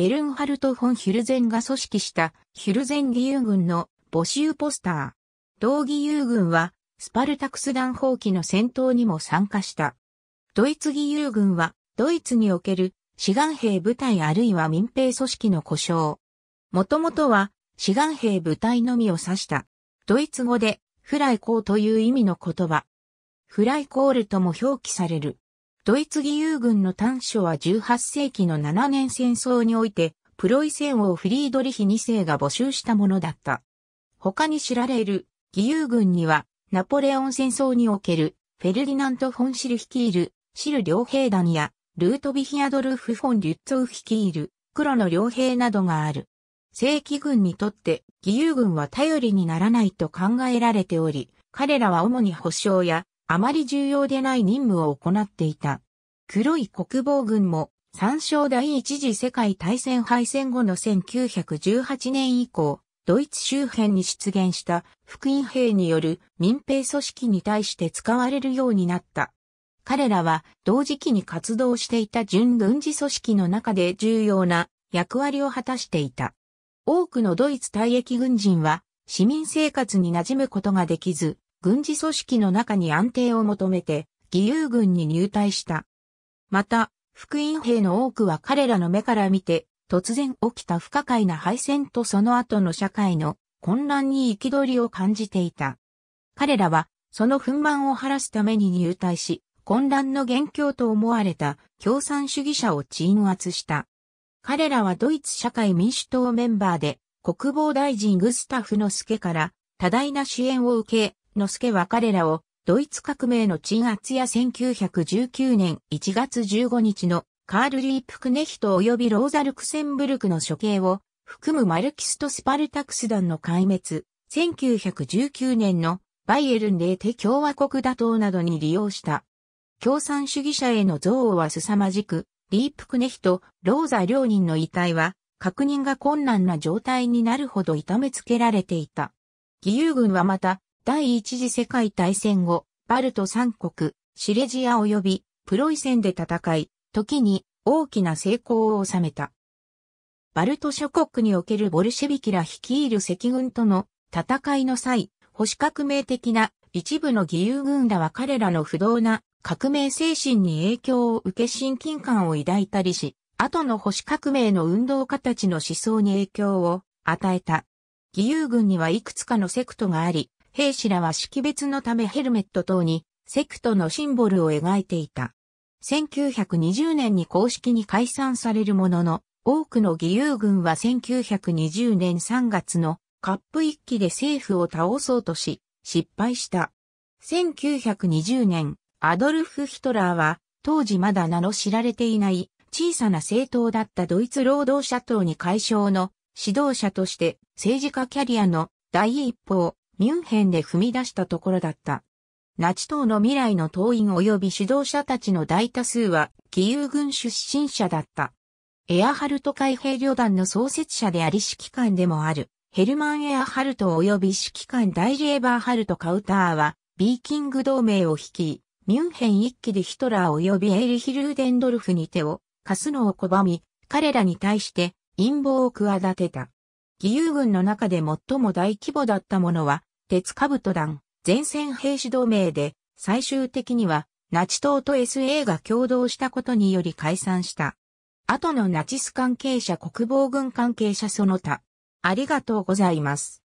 ベルンハルト・フォン・ヒュルゼンが組織したヒュルゼン義勇軍の募集ポスター。同義勇軍はスパルタクス弾砲機の戦闘にも参加した。ドイツ義勇軍はドイツにおける志願兵部隊あるいは民兵組織の故障。もともとは志願兵部隊のみを指した。ドイツ語でフライコーという意味の言葉。フライコールとも表記される。ドイツ義勇軍の短所は18世紀の7年戦争において、プロイセン王フリードリヒ2世が募集したものだった。他に知られる義勇軍には、ナポレオン戦争におけるフェルディナント・フォンシル率いるシル両兵団や、ルートビヒアドルフ・フォン・リュッツォウ率いる黒の両兵などがある。正規軍にとって義勇軍は頼りにならないと考えられており、彼らは主に保障やあまり重要でない任務を行っていた。黒い国防軍も参照第一次世界大戦敗戦後の1918年以降、ドイツ周辺に出現した福音兵による民兵組織に対して使われるようになった。彼らは同時期に活動していた準軍事組織の中で重要な役割を果たしていた。多くのドイツ退役軍人は市民生活に馴染むことができず、軍事組織の中に安定を求めて義勇軍に入隊した。また、福音兵の多くは彼らの目から見て、突然起きた不可解な敗戦とその後の社会の混乱に憤りを感じていた。彼らは、その憤満を晴らすために入隊し、混乱の元凶と思われた共産主義者を鎮圧した。彼らはドイツ社会民主党メンバーで、国防大臣グスタフの助から多大な支援を受け、之助は彼らを、ドイツ革命の鎮圧や1919年1月15日のカール・リープクネヒト及びローザ・ルクセンブルクの処刑を含むマルキスト・スパルタクス団の壊滅、1919年のバイエルンレーテ共和国打倒などに利用した。共産主義者への憎悪は凄まじく、リープクネヒト、ローザ両人の遺体は確認が困難な状態になるほど痛めつけられていた。義勇軍はまた、第一次世界大戦後、バルト三国、シレジア及びプロイセンで戦い、時に大きな成功を収めた。バルト諸国におけるボルシェビキら率いる赤軍との戦いの際、保守革命的な一部の義勇軍らは彼らの不動な革命精神に影響を受け親近感を抱いたりし、後の保守革命の運動家たちの思想に影響を与えた。義勇軍にはいくつかのセクトがあり、兵士らは識別のためヘルメット等にセクトのシンボルを描いていた。1920年に公式に解散されるものの、多くの義勇軍は1920年3月のカップ一揆で政府を倒そうとし、失敗した。1920年、アドルフ・ヒトラーは、当時まだ名の知られていない小さな政党だったドイツ労働者党に解消の指導者として政治家キャリアの第一歩をミュンヘンで踏み出したところだった。ナチ党の未来の党員及び指導者たちの大多数は、義勇軍出身者だった。エアハルト海兵旅団の創設者であり指揮官でもある、ヘルマン・エアハルト及び指揮官大ジ・ェーバーハルト・カウターは、ビーキング同盟を率い、ミュンヘン一期でヒトラー及びエーリヒルーデンドルフに手を貸すのを拒み、彼らに対して陰謀を企てた。義勇軍の中で最も大規模だったものは、鉄兜団、前線兵士同盟で、最終的には、ナチ党と SA が共同したことにより解散した。後のナチス関係者国防軍関係者その他。ありがとうございます。